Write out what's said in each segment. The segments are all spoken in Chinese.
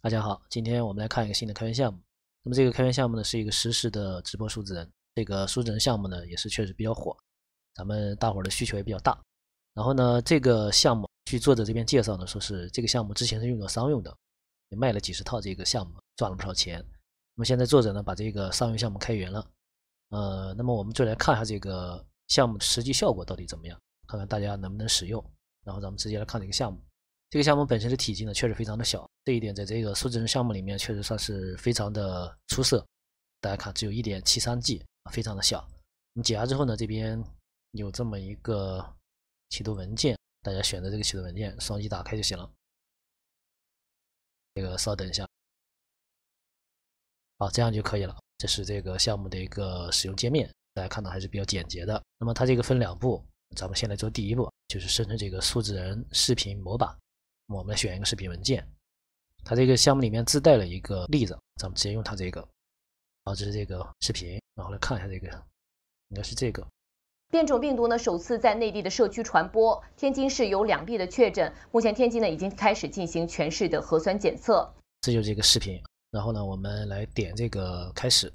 大家好，今天我们来看一个新的开源项目。那么这个开源项目呢，是一个实时的直播数字人。这个数字人项目呢，也是确实比较火，咱们大伙儿的需求也比较大。然后呢，这个项目据作者这边介绍呢，说是这个项目之前是用作商用的，也卖了几十套这个项目，赚了不少钱。那么现在作者呢，把这个商用项目开源了。呃，那么我们就来看一下这个项目实际效果到底怎么样，看看大家能不能使用。然后咱们直接来看这个项目。这个项目本身的体积呢，确实非常的小。这一点在这个数字人项目里面确实算是非常的出色。大家看，只有一点七三 G，非常的小。我们解压之后呢，这边有这么一个启动文件，大家选择这个启动文件，双击打开就行了。这个稍等一下，好，这样就可以了。这是这个项目的一个使用界面，大家看到还是比较简洁的。那么它这个分两步，咱们先来做第一步，就是生成这个数字人视频模板。我们来选一个视频文件。它这个项目里面自带了一个例子，咱们直接用它这个。好，这是这个视频，然后来看一下这个，应该是这个。变种病毒呢首次在内地的社区传播，天津市有两例的确诊，目前天津呢已经开始进行全市的核酸检测。这就是这个视频，然后呢我们来点这个开始。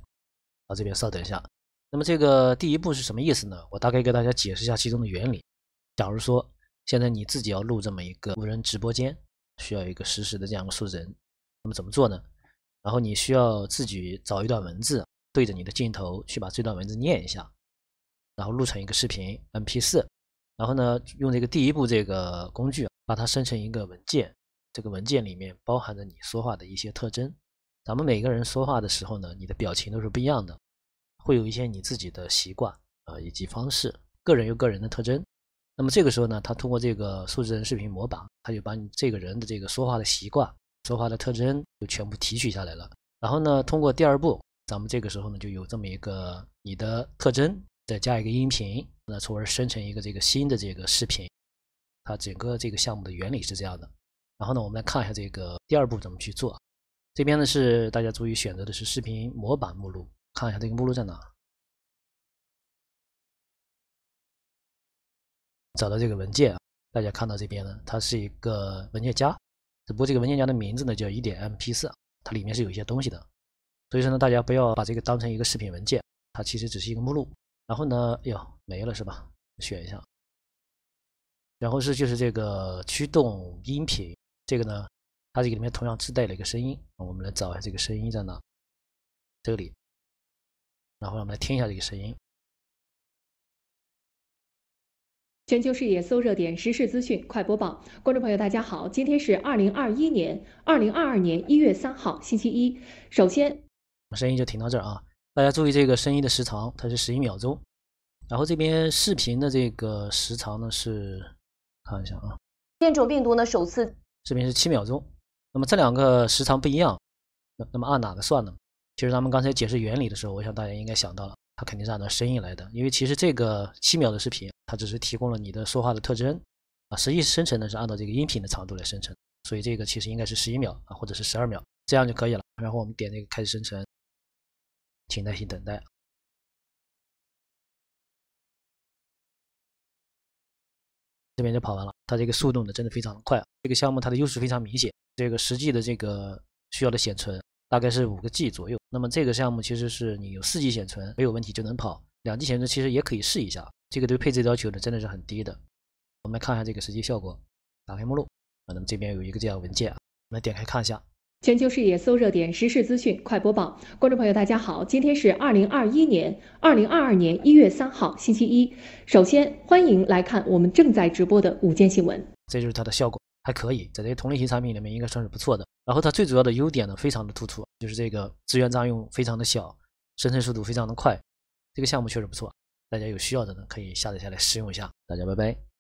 啊，这边稍等一下。那么这个第一步是什么意思呢？我大概给大家解释一下其中的原理。假如说现在你自己要录这么一个无人直播间。需要一个实时的这样一个数字人。那么怎么做呢？然后你需要自己找一段文字，对着你的镜头去把这段文字念一下，然后录成一个视频 （MP4），然后呢，用这个第一步这个工具把它生成一个文件。这个文件里面包含着你说话的一些特征。咱们每个人说话的时候呢，你的表情都是不一样的，会有一些你自己的习惯啊以及方式，个人有个人的特征。那么这个时候呢，他通过这个数字人视频模板，他就把你这个人的这个说话的习惯、说话的特征就全部提取下来了。然后呢，通过第二步，咱们这个时候呢就有这么一个你的特征，再加一个音频，那从而生成一个这个新的这个视频。它整个这个项目的原理是这样的。然后呢，我们来看一下这个第二步怎么去做。这边呢是大家注意选择的是视频模板目录，看一下这个目录在哪。找到这个文件啊，大家看到这边呢，它是一个文件夹，只不过这个文件夹的名字呢叫一点 mp4，它里面是有一些东西的，所以说呢，大家不要把这个当成一个视频文件，它其实只是一个目录。然后呢，哎呦，没了是吧？选一下，然后是就是这个驱动音频，这个呢，它这个里面同样自带了一个声音，我们来找一下这个声音在哪，这里，然后我们来听一下这个声音。全球视野搜热点时事资讯快播报，观众朋友大家好，今天是二零二一年二零二二年一月三号星期一。首先，声音就停到这儿啊，大家注意这个声音的时长，它是十一秒钟。然后这边视频的这个时长呢是，看一下啊，变种病毒呢首次视频是七秒钟。那么这两个时长不一样，那那么按哪个算呢？其实咱们刚才解释原理的时候，我想大家应该想到了，它肯定是按照声音来的，因为其实这个七秒的视频。它只是提供了你的说话的特征啊，实际生成呢是按照这个音频的长度来生成，所以这个其实应该是十一秒啊，或者是十二秒，这样就可以了。然后我们点那个开始生成，请耐心等待，这边就跑完了。它这个速度呢真的非常快啊！这个项目它的优势非常明显，这个实际的这个需要的显存大概是五个 G 左右。那么这个项目其实是你有四 G 显存没有问题就能跑，两 G 显存其实也可以试一下。这个对配置要求呢，真的是很低的。我们来看一下这个实际效果，打开目录啊，那么这边有一个这样文件啊，我们点开看一下。全球视野搜热点时事资讯快播报，观众朋友大家好，今天是二零二一年二零二二年一月三号星期一。首先欢迎来看我们正在直播的午间新闻。这就是它的效果，还可以，在这些同类型产品里面应该算是不错的。然后它最主要的优点呢，非常的突出，就是这个资源占用非常的小，生成速度非常的快，这个项目确实不错。大家有需要的呢，可以下载下来试用一下。大家拜拜。